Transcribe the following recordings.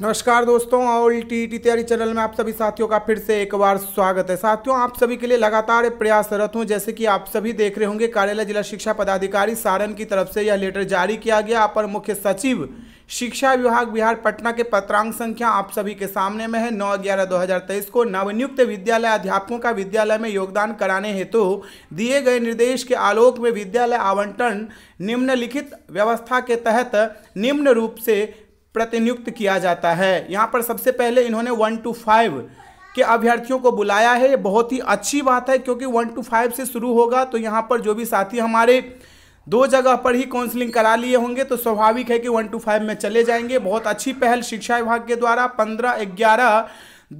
नमस्कार दोस्तों all T T तैयारी चैनल में आप सभी साथियों का फिर से एक बार स्वागत है साथियों आप सभी के लिए लगातार प्रयासरत हूं जैसे कि आप सभी देख रहे होंगे कार्यालय जिला शिक्षा पदाधिकारी सारण की तरफ से यह लेटर जारी किया गया अपर मुख्य सचिव शिक्षा विभाग बिहार पटना के पत्रांक संख्या आप सभी के सामने में है नौ ग्यारह दो हज़ार तेईस को नवनियुक्त विद्यालय अध्यापकों का विद्यालय में योगदान कराने हेतु तो दिए गए निर्देश के आलोक में विद्यालय आवंटन निम्नलिखित व्यवस्था के तहत निम्न रूप से प्रतिनियुक्त किया जाता है यहाँ पर सबसे पहले इन्होंने वन टू फाइव के अभ्यर्थियों को बुलाया है ये बहुत ही अच्छी बात है क्योंकि वन टू फाइव से शुरू होगा तो यहाँ पर जो भी साथी हमारे दो जगह पर ही काउंसलिंग करा लिए होंगे तो स्वाभाविक है कि वन टू फाइव में चले जाएंगे बहुत अच्छी पहल शिक्षा विभाग के द्वारा पंद्रह ग्यारह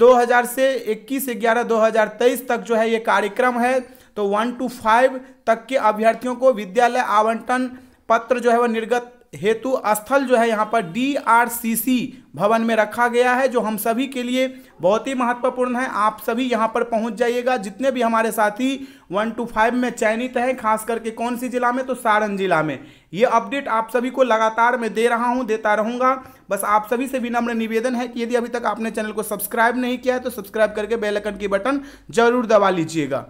2000 से 21 ग्यारह 2023 तक जो है ये कार्यक्रम है तो वन टू फाइव तक के अभ्यर्थियों को विद्यालय आवंटन पत्र जो है वह निर्गत हेतु स्थल जो है यहाँ पर डीआरसीसी भवन में रखा गया है जो हम सभी के लिए बहुत ही महत्वपूर्ण है आप सभी यहाँ पर पहुँच जाइएगा जितने भी हमारे साथी वन टू फाइव में चयनित हैं खास करके कौन सी जिला में तो सारण जिला में ये अपडेट आप सभी को लगातार मैं दे रहा हूँ देता रहूँगा बस आप सभी से विनम्र निवेदन है कि यदि अभी तक आपने चैनल को सब्सक्राइब नहीं किया है तो सब्सक्राइब करके बेलकन की बटन जरूर दबा लीजिएगा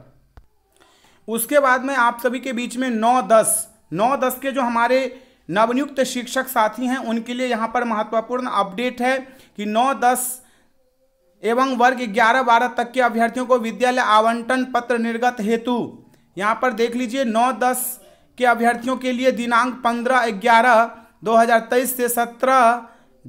उसके बाद में आप सभी के बीच में नौ दस नौ दस के जो हमारे नवनियुक्त शिक्षक साथी हैं उनके लिए यहाँ पर महत्वपूर्ण अपडेट है कि नौ दस एवं वर्ग ग्यारह बारह तक के अभ्यर्थियों को विद्यालय आवंटन पत्र निर्गत हेतु यहाँ पर देख लीजिए नौ दस के अभ्यर्थियों के लिए दिनांक पंद्रह ग्यारह दो हज़ार तेईस से सत्रह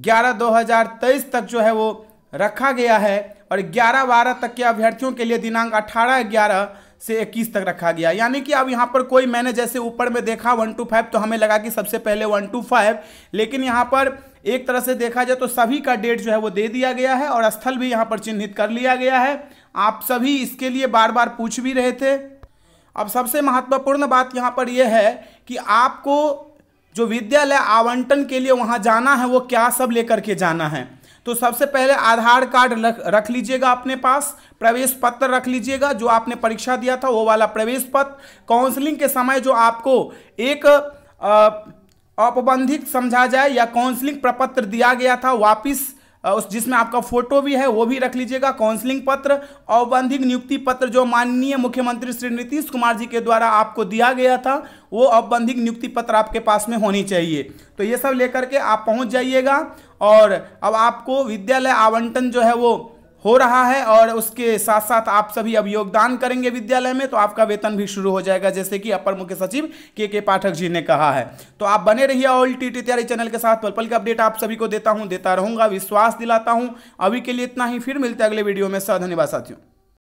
ग्यारह दो हज़ार तेईस तक जो है वो रखा गया है और ग्यारह बारह तक के अभ्यर्थियों के लिए दिनांक अठारह ग्यारह से इक्कीस तक रखा गया यानी कि अब यहाँ पर कोई मैंने जैसे ऊपर में देखा वन टू फाइव तो हमें लगा कि सबसे पहले वन टू फाइव लेकिन यहाँ पर एक तरह से देखा जाए तो सभी का डेट जो है वो दे दिया गया है और स्थल भी यहाँ पर चिन्हित कर लिया गया है आप सभी इसके लिए बार बार पूछ भी रहे थे अब सबसे महत्वपूर्ण बात यहाँ पर यह है कि आपको जो विद्यालय आवंटन के लिए वहाँ जाना है वो क्या सब लेकर के जाना है तो सबसे पहले आधार कार्ड रख, रख लीजिएगा अपने पास प्रवेश पत्र रख लीजिएगा जो आपने परीक्षा दिया था वो वाला प्रवेश पत्र काउंसलिंग के समय जो आपको एक औपबंधिक समझा जाए या काउंसलिंग प्रपत्र दिया गया था वापिस उस जिसमें आपका फोटो भी है वो भी रख लीजिएगा काउंसलिंग पत्र औबंधिक नियुक्ति पत्र जो माननीय मुख्यमंत्री श्री नीतीश कुमार जी के द्वारा आपको दिया गया था वो औबंधिक नियुक्ति पत्र आपके पास में होनी चाहिए तो ये सब लेकर के आप पहुँच जाइएगा और अब आपको विद्यालय आवंटन जो है वो हो रहा है और उसके साथ साथ आप सभी अब योगदान करेंगे विद्यालय में तो आपका वेतन भी शुरू हो जाएगा जैसे कि अपर मुख्य सचिव के के पाठक जी ने कहा है तो आप बने रहिए ऑल टी टी तैयारी चैनल के साथ पल पल का अपडेट आप सभी को देता हूँ देता रहूँगा विश्वास दिलाता हूँ अभी के लिए इतना ही फिर मिलते हैं अगले वीडियो में सर धन्यवाद साथियों